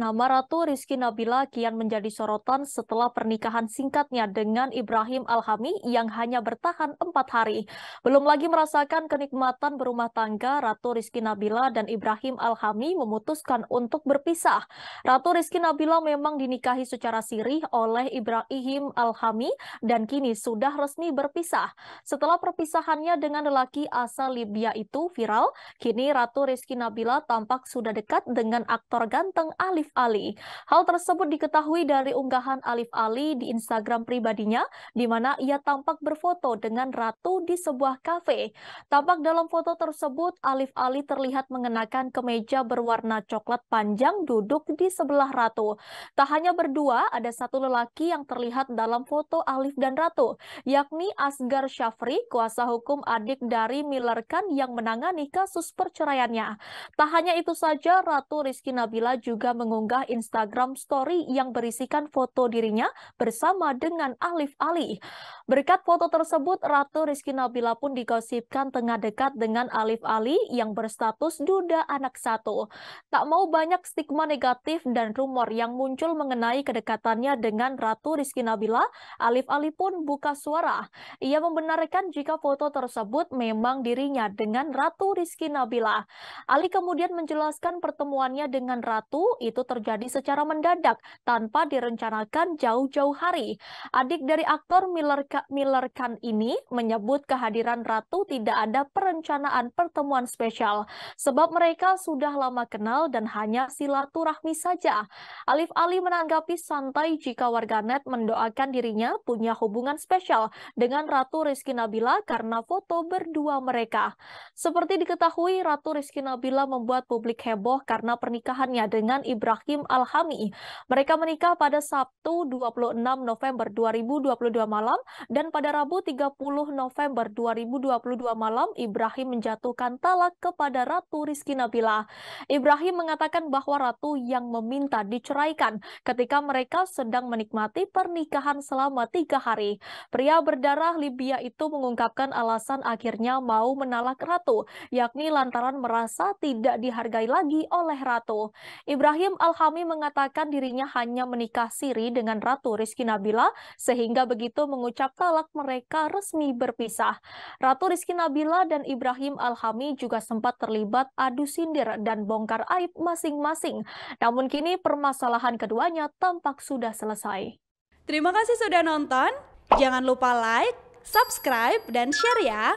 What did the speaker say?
Nama Ratu Rizky Nabila kian menjadi sorotan setelah pernikahan singkatnya dengan Ibrahim Alhami yang hanya bertahan empat hari. Belum lagi merasakan kenikmatan berumah tangga, Ratu Rizky Nabila dan Ibrahim Alhami memutuskan untuk berpisah. Ratu Rizky Nabila memang dinikahi secara sirih oleh Ibrahim Alhami dan kini sudah resmi berpisah. Setelah perpisahannya dengan lelaki asal Libya itu viral, kini Ratu Rizky Nabila tampak sudah dekat dengan aktor ganteng Alif Ali. Hal tersebut diketahui dari unggahan Alif Ali di Instagram pribadinya, di mana ia tampak berfoto dengan ratu di sebuah kafe. Tampak dalam foto tersebut, Alif Ali terlihat mengenakan kemeja berwarna coklat panjang duduk di sebelah ratu. Tak hanya berdua, ada satu lelaki yang terlihat dalam foto Alif dan Ratu, yakni Asgar Syafri, kuasa hukum adik dari Miller yang menangani kasus perceraiannya. Tak hanya itu saja, Ratu Rizky Nabila juga mengungkapkan mengunggah Instagram story yang berisikan foto dirinya bersama dengan Alif Ali. Berkat foto tersebut, Ratu Rizky Nabila pun digosipkan tengah dekat dengan Alif Ali yang berstatus duda anak satu. Tak mau banyak stigma negatif dan rumor yang muncul mengenai kedekatannya dengan Ratu Rizky Nabila, Alif Ali pun buka suara. Ia membenarkan jika foto tersebut memang dirinya dengan Ratu Rizky Nabila. Ali kemudian menjelaskan pertemuannya dengan Ratu itu itu terjadi secara mendadak tanpa direncanakan jauh-jauh hari. Adik dari aktor Miller, Miller Khan ini menyebut kehadiran Ratu tidak ada perencanaan pertemuan spesial sebab mereka sudah lama kenal dan hanya silaturahmi saja. Alif Ali menanggapi santai jika warganet mendoakan dirinya punya hubungan spesial dengan Ratu Rizky Nabila karena foto berdua mereka. Seperti diketahui, Ratu Rizky Nabila membuat publik heboh karena pernikahannya dengan Ibrahim Ibrahim Alhami. Mereka menikah pada Sabtu 26 November 2022 malam dan pada Rabu 30 November 2022 malam Ibrahim menjatuhkan talak kepada Ratu Rizkina Nabila. Ibrahim mengatakan bahwa Ratu yang meminta diceraikan ketika mereka sedang menikmati pernikahan selama tiga hari. Pria berdarah Libya itu mengungkapkan alasan akhirnya mau menalak Ratu, yakni lantaran merasa tidak dihargai lagi oleh Ratu. Ibrahim Alhami mengatakan dirinya hanya menikah siri dengan Ratu Rizky Nabila sehingga begitu mengucap talak mereka resmi berpisah. Ratu Rizky Nabila dan Ibrahim Alhami juga sempat terlibat adu sindir dan bongkar aib masing-masing. Namun kini permasalahan keduanya tampak sudah selesai. Terima kasih sudah nonton. Jangan lupa like, subscribe, dan share ya.